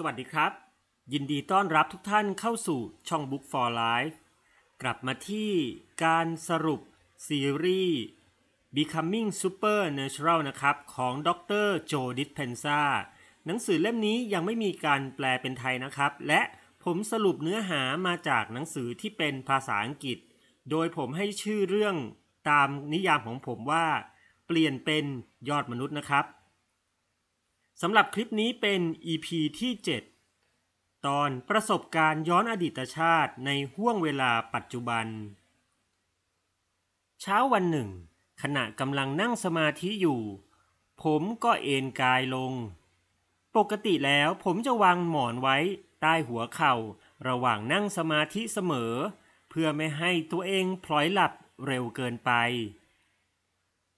สวัสดีครับ ยินดีต้อนรับทุกท่านเข้าสู่ช่อง Book for Life กลับมาที่การสรุปซีรีส์ Becoming Supernatural นะครับ ของดรโจดิสเพนซาหนังสือเล่มนี้ยังไม่มีการแปลเป็นไทยนะครับ และผมสรุปเนื้อหามาจากหนังสือที่เป็นภาษาอังกฤษ โดยผมให้ชื่อเรื่องตามนิยามของผมว่าเปลี่ยนเป็นยอดมนุษย์นะครับสำหรับคลิปนี้เป็น EP ที่ 7 ตอนประสบการณ์ย้อนอดีตชาติในห้วงเวลาปัจจุบัน เช้าวันหนึ่ง ขณะกำลังนั่งสมาธิอยู่ ผมก็เอนกายลง ปกติแล้วผมจะวางหมอนไว้ใต้หัวเข่าระหว่างนั่งสมาธิเสมอ เพื่อไม่ให้ตัวเองพลอยหลับเร็วเกินไป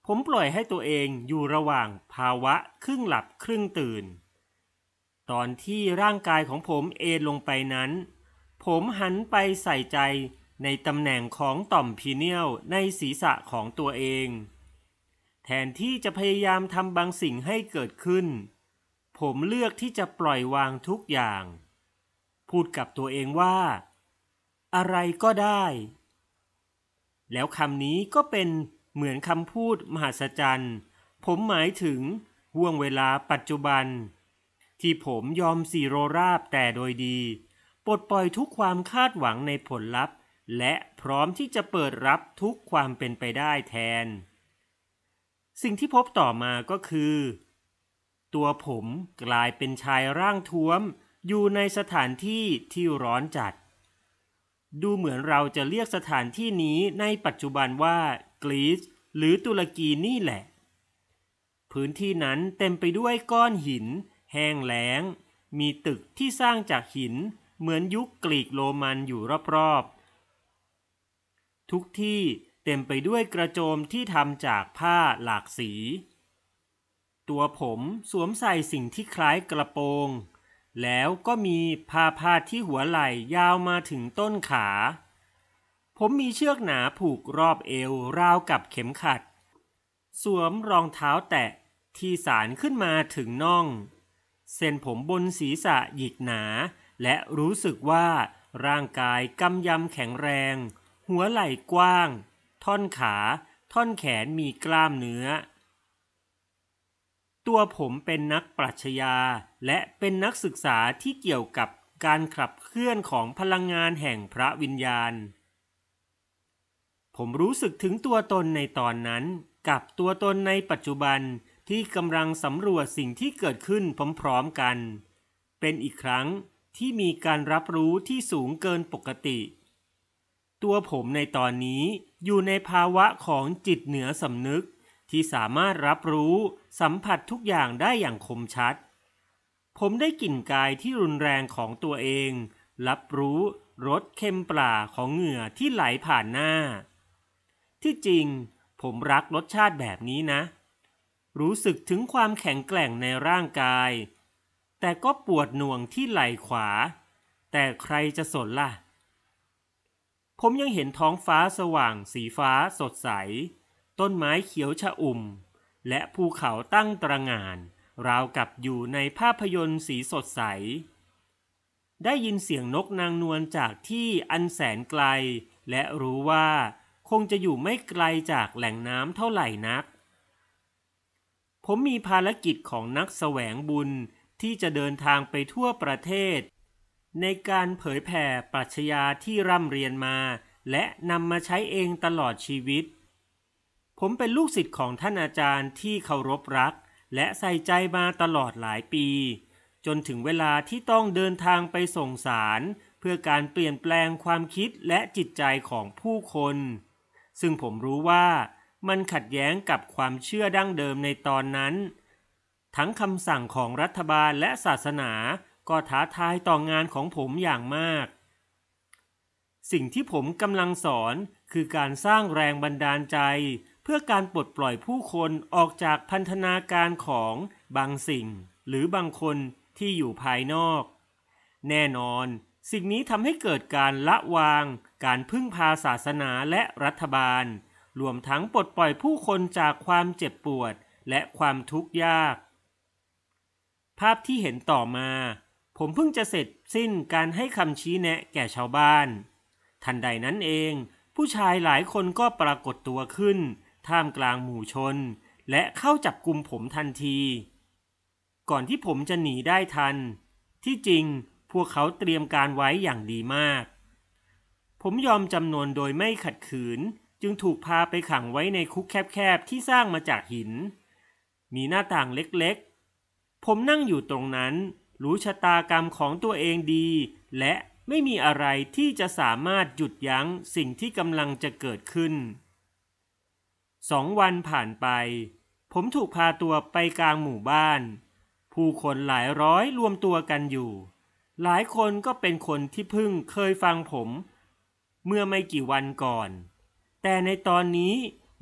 ผมปล่อยให้ตัวเองอยู่ระหว่างภาวะครึ่งหลับครึ่งตื่น ตอนที่ร่างกายของผมเอนลงไปนั้น ผมหันไปใส่ใจในตำแหน่งของต่อมพีเนียลในศีรษะของตัวเอง แทนที่จะพยายามทำบางสิ่งให้เกิดขึ้น ผมเลือกที่จะปล่อยวางทุกอย่าง พูดกับตัวเองว่า อะไรก็ได้ แล้วคำนี้ก็เป็นเหมือนคำพูดมหัศจรรย์ ผมหมายถึงห่วงเวลาปัจจุบัน ที่ผมยอมสีโรราบแต่โดยดีปลดปล่อยทุกความคาดหวังในผลลัพธ์ และพร้อมที่จะเปิดรับทุกความเป็นไปได้แทน สิ่งที่พบต่อมาก็คือ ตัวผมกลายเป็นชายร่างท้วมอยู่ในสถานที่ที่ร้อนจัด ดูเหมือนเราจะเรียกสถานที่นี้ในปัจจุบันว่ากรีซหรือตุรกีนี่แหละ พื้นที่นั้นเต็มไปด้วยก้อนหินแห้งแล้ง มีตึกที่สร้างจากหิน เหมือนยุคกรีกโรมันอยู่รอบๆทุกที่เต็มไปด้วยกระโจมที่ทำจากผ้าหลากสี ตัวผมสวมใส่สิ่งที่คล้ายกระโปรง แล้วก็มีผ้าพาดที่หัวไหล่ยาวมาถึงต้นขาผมมีเชือกหนาผูกรอบเอวราวกับเข็มขัด สวมรองเท้าแตะที่สารขึ้นมาถึงน่อง เส้นผมบนศีรษะหยิกหนาและรู้สึกว่าร่างกายกำยำแข็งแรง หัวไหล่กว้างท่อนขาท่อนแขนมีกล้ามเนื้อ ตัวผมเป็นนักปรัชญาและเป็นนักศึกษาที่เกี่ยวกับการขับเคลื่อนของพลังงานแห่งพระวิญญาณผมรู้สึกถึงตัวตนในตอนนั้น กับตัวตนในปัจจุบันที่กำลังสำรวจสิ่งที่เกิดขึ้นพร้อมๆกัน เป็นอีกครั้งที่มีการรับรู้ที่สูงเกินปกติ ตัวผมในตอนนี้อยู่ในภาวะของจิตเหนือสำนึกที่สามารถรับรู้สัมผัสทุกอย่างได้อย่างคมชัด ผมได้กลิ่นกายที่รุนแรงของตัวเอง รับรู้รสเค็มปลาของเหงื่อที่ไหลผ่านหน้าที่จริงผมรักรสชาติแบบนี้นะ รู้สึกถึงความแข็งแกร่งในร่างกาย แต่ก็ปวดหน่วงที่ไหล่ขวา แต่ใครจะสนละ่ะ ผมยังเห็นท้องฟ้าสว่างสีฟ้าสดใส ต้นไม้เขียวชะอุ่ม และภูเขาตั้งตระงาน ราวกับอยู่ในภาพยนตร์สีสดใส ได้ยินเสียงนกนางนวลจากที่อันแสนไกล และรู้ว่าคงจะอยู่ไม่ไกลจากแหล่งน้ำเท่าไหร่นัก ผมมีภารกิจของนักแสวงบุญที่จะเดินทางไปทั่วประเทศ ในการเผยแผ่ปรัชญาที่ร่ำเรียนมา และนำมาใช้เองตลอดชีวิต ผมเป็นลูกศิษย์ของท่านอาจารย์ที่เคารพรัก และใส่ใจมาตลอดหลายปี จนถึงเวลาที่ต้องเดินทางไปส่งสาร เพื่อการเปลี่ยนแปลงความคิดและจิตใจของผู้คนซึ่งผมรู้ว่ามันขัดแย้งกับความเชื่อดั้งเดิมในตอนนั้น ทั้งคำสั่งของรัฐบาลและศาสนาก็ท้าทายต่องานของผมอย่างมาก สิ่งที่ผมกำลังสอนคือการสร้างแรงบันดาลใจ เพื่อการปลดปล่อยผู้คนออกจากพันธนาการของบางสิ่งหรือบางคนที่อยู่ภายนอก แน่นอน สิ่งนี้ทำให้เกิดการละวางการพึ่งพาศาสนาและรัฐบาล รวมทั้งปลดปล่อยผู้คนจากความเจ็บปวดและความทุกข์ยาก ภาพที่เห็นต่อมา ผมเพิ่งจะเสร็จสิ้นการให้คำชี้แนะแก่ชาวบ้าน ทันใดนั้นเอง ผู้ชายหลายคนก็ปรากฏตัวขึ้น ท่ามกลางหมู่ชน และเข้าจับกลุ่มผมทันที ก่อนที่ผมจะหนีได้ทัน ที่จริง พวกเขาเตรียมการไว้อย่างดีมากผมยอมจำนวนโดยไม่ขัดขืน จึงถูกพาไปขังไว้ในคุกแคบๆ ที่สร้างมาจากหิน มีหน้าต่างเล็กๆ ผมนั่งอยู่ตรงนั้นรู้ชะตากรรมของตัวเองดี และไม่มีอะไรที่จะสามารถหยุดยั้งสิ่งที่กำลังจะเกิดขึ้นสองวันผ่านไป ผมถูกพาตัวไปกลางหมู่บ้าน ผู้คนหลายร้อยรวมตัวกันอยู่ หลายคนก็เป็นคนที่เพิ่งเคยฟังผมเมื่อไม่กี่วันก่อน แต่ในตอนนี้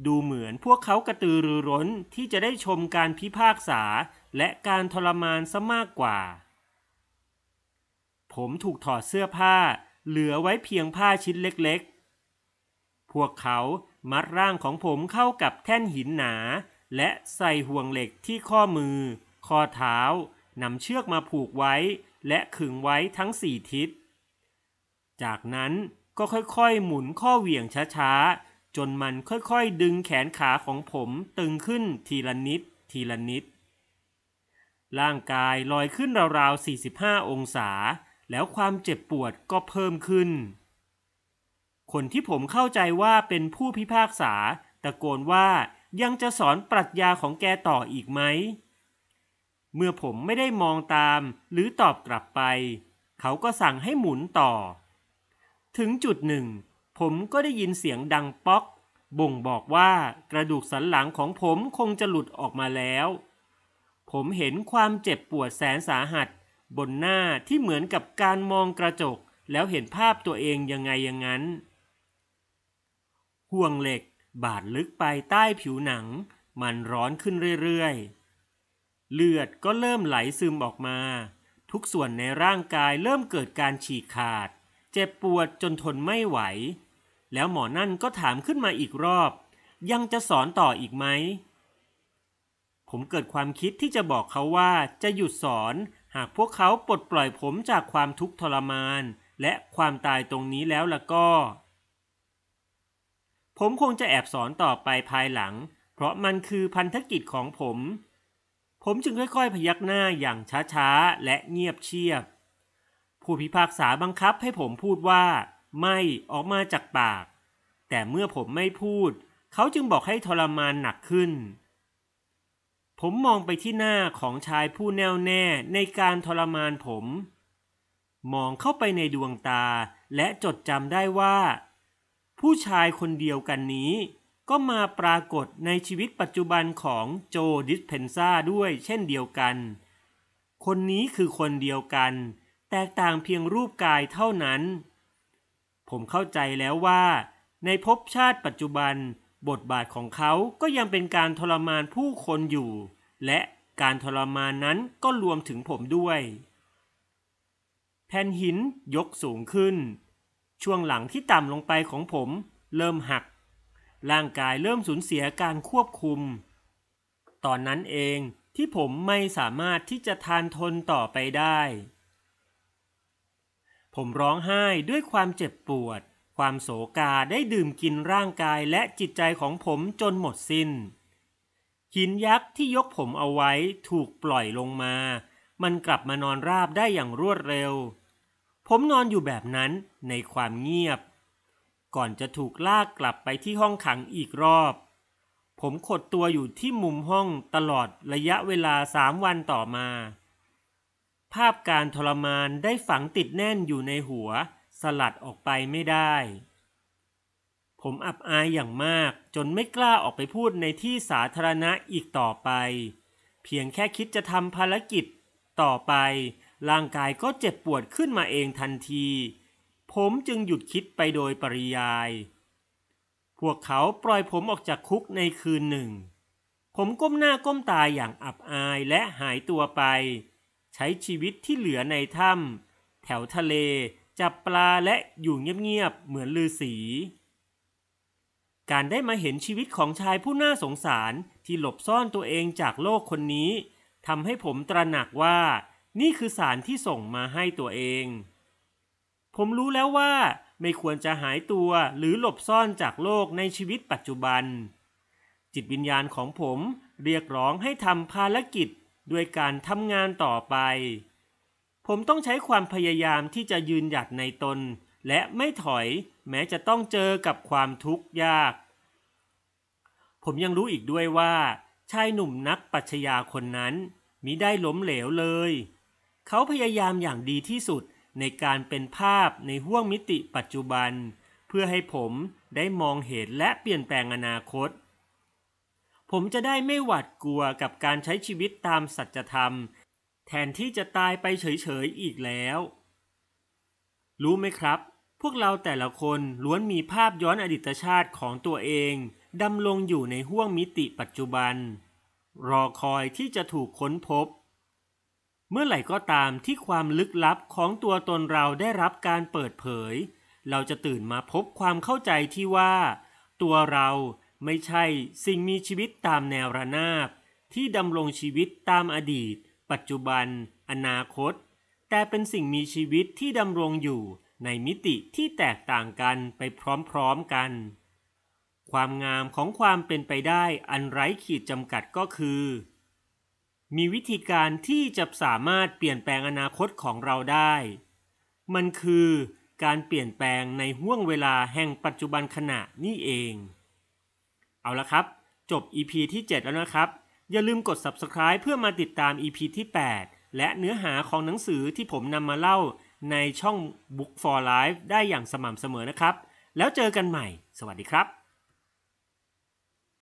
ดูเหมือนพวกเขากระตือรือร้นที่จะได้ชมการพิพากษาและการทรมานซะมากกว่า ผมถูกถอดเสื้อผ้า เหลือไว้เพียงผ้าชิ้นเล็กๆ พวกเขามัดร่างของผมเข้ากับแท่นหินหนา และใส่ห่วงเหล็กที่ข้อมือ ข้อเท้านำเชือกมาผูกไว้ และขึงไว้ทั้งสี่ทิศ จากนั้นก็ค่อย ๆ หมุนข้อเหวี่ยงช้า ๆ จนมันค่อยๆ ดึงแขนขาของผมตึงขึ้นทีละนิด ทีละนิด ร่างกายลอยขึ้นราว ๆ 45 องศา แล้วความเจ็บปวดก็เพิ่มขึ้น คนที่ผมเข้าใจว่าเป็นผู้พิพากษาตะโกนว่ายังจะสอนปรัชญาของแกต่ออีกไหม เมื่อผมไม่ได้มองตามหรือตอบกลับไป เขาก็สั่งให้หมุนต่อถึงจุดหนึ่ง ผมก็ได้ยินเสียงดังป๊อก บ่งบอกว่ากระดูกสันหลังของผมคงจะหลุดออกมาแล้ว ผมเห็นความเจ็บปวดแสนสาหัส บนหน้าที่เหมือนกับการมองกระจกแล้วเห็นภาพตัวเองยังไงอย่างนั้นห่วงเหล็กบาดลึกไปใต้ผิวหนัง มันร้อนขึ้นเรื่อยๆเลือดก็เริ่มไหลซึมออกมา ทุกส่วนในร่างกายเริ่มเกิดการฉีกขาดเจ็บปวดจนทนไม่ไหว แล้วหมอนั่นก็ถามขึ้นมาอีกรอบ ยังจะสอนต่ออีกไหม ผมเกิดความคิดที่จะบอกเขาว่าจะหยุดสอน หากพวกเขาปลดปล่อยผมจากความทุกข์ทรมาน และความตายตรงนี้แล้วล่ะก็ ผมคงจะแอบสอนต่อไปภายหลัง เพราะมันคือพันธกิจของผม ผมจึงค่อยๆพยักหน้าอย่างช้าๆและเงียบเชียบผู้พิพากษาบังคับให้ผมพูดว่า ไม่ออกมาจากปาก แต่เมื่อผมไม่พูด เขาจึงบอกให้ทรมานหนักขึ้น ผมมองไปที่หน้าของชายผู้แน่วแน่ในการทรมานผม มองเข้าไปในดวงตา และจดจำได้ว่า ผู้ชายคนเดียวกันนี้ ก็มาปรากฏในชีวิตปัจจุบันของโจดิสเพนซาด้วย เช่นเดียวกัน คนนี้คือคนเดียวกันแตกต่างเพียงรูปกายเท่านั้น ผมเข้าใจแล้วว่า ในภพชาติปัจจุบัน บทบาทของเขาก็ยังเป็นการทรมานผู้คนอยู่ และการทรมานนั้นก็รวมถึงผมด้วย แผ่นหินยกสูงขึ้น ช่วงหลังที่ต่ำลงไปของผมเริ่มหัก ร่างกายเริ่มสูญเสียการควบคุม ตอนนั้นเองที่ผมไม่สามารถที่จะทานทนต่อไปได้ผมร้องไห้ด้วยความเจ็บปวด ความโศกาได้ดื่มกินร่างกายและจิตใจของผมจนหมดสิน้นหินยักษ์ที่ยกผมเอาไว้ถูกปล่อยลงมา มันกลับมานอนราบได้อย่างรวดเร็ว ผมนอนอยู่แบบนั้นในความเงียบ ก่อนจะถูกลากกลับไปที่ห้องขังอีกรอบ ผมขดตัวอยู่ที่มุมห้องตลอดระยะเวลาสามวันต่อมาภาพการทรมานได้ฝังติดแน่นอยู่ในหัว สลัดออกไปไม่ได้ ผมอับอายอย่างมากจนไม่กล้าออกไปพูดในที่สาธารณะอีกต่อไป เพียงแค่คิดจะทำภารกิจต่อไปร่างกายก็เจ็บปวดขึ้นมาเองทันที ผมจึงหยุดคิดไปโดยปริยาย พวกเขาปล่อยผมออกจากคุกในคืนหนึ่ง ผมก้มหน้าก้มตาอย่างอับอายและหายตัวไปช้ชีวิตที่เหลือในถ้ำแถวทะเลจับปลาและอยู่เงียบๆเหมือนลือสี การได้มาเห็นชีวิตของชายผู้น่าสงสารที่หลบซ่อนตัวเองจากโลกคนนี้ทำให้ผมตระหนักว่านี่คือสารที่ส่งมาให้ตัวเอง ผมรู้แล้วว่าไม่ควรจะหายตัวหรือหลบซ่อนจากโลกในชีวิตปัจจุบัน จิตวิญญาณของผมเรียกร้องให้ทำภารกิจด้วยการทำงานต่อไป ผมต้องใช้ความพยายามที่จะยืนหยัดในตน และไม่ถอย แม้จะต้องเจอกับความทุกข์ยาก ผมยังรู้อีกด้วยว่าชายหนุ่มนักปัชญาคนนั้น มิได้ล้มเหลวเลย เขาพยายามอย่างดีที่สุดในการเป็นภาพในห้วงมิติปัจจุบัน เพื่อให้ผมได้มองเห็นและเปลี่ยนแปลงอนาคตผมจะได้ไม่หวาดกลัวกับการใช้ชีวิตตามสัจธรรม แทนที่จะตายไปเฉยๆอีกแล้ว รู้ไหมครับ พวกเราแต่ละคนล้วนมีภาพย้อนอดีตชาติของตัวเอง ดำลงอยู่ในห้วงมิติปัจจุบัน รอคอยที่จะถูกค้นพบ เมื่อไหร่ก็ตามที่ความลึกลับของตัวตนเราได้รับการเปิดเผย เราจะตื่นมาพบความเข้าใจที่ว่า ตัวเราไม่ใช่สิ่งมีชีวิตตามแนวระนาบที่ดำรงชีวิตตามอดีต ปัจจุบัน อนาคต แต่เป็นสิ่งมีชีวิตที่ดำรงอยู่ในมิติที่แตกต่างกันไปพร้อมๆ กัน ความงามของความเป็นไปได้อันไร้ขีดจำกัดก็คือ มีวิธีการที่จะสามารถเปลี่ยนแปลงอนาคตของเราได้ มันคือการเปลี่ยนแปลงในห้วงเวลาแห่งปัจจุบันขณะนี่เองเอาละครับ จบ EP ที่ 7 แล้วนะครับ อย่าลืมกด subscribe เพื่อมาติดตาม EP ที่ 8 และเนื้อหาของหนังสือที่ผมนำมาเล่าในช่อง Book for Life ได้อย่างสม่ำเสมอนะครับ แล้วเจอกันใหม่ สวัสดีครับ